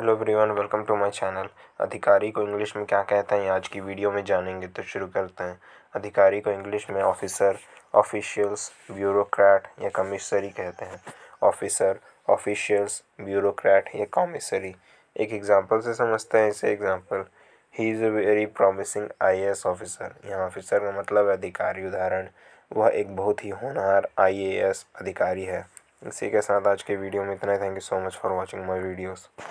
hello everyone welcome to my channel अधिकारी को English में क्या कहते हैं आज की वीडियो में जानेंगे तो शुरू करते हैं अधिकारी को इंग्लिश में ऑफिसर ऑफिशियल्स ब्यूरोक्रेट या कमिश्नरी कहते हैं ऑफिसर ऑफिशियल्स ब्यूरोक्रेट या कमिश्नरी एक एग्जांपल से समझते हैं इसे एग्जांपल ही is a very promising I officer यहाँ ऑफिसर का मतलब अधिकारी उदाहरण वह एक बहुत ही होनहार आई अधिकारी है इसी के साथ आज के वीडियो में इतना thank you so much for watching my videos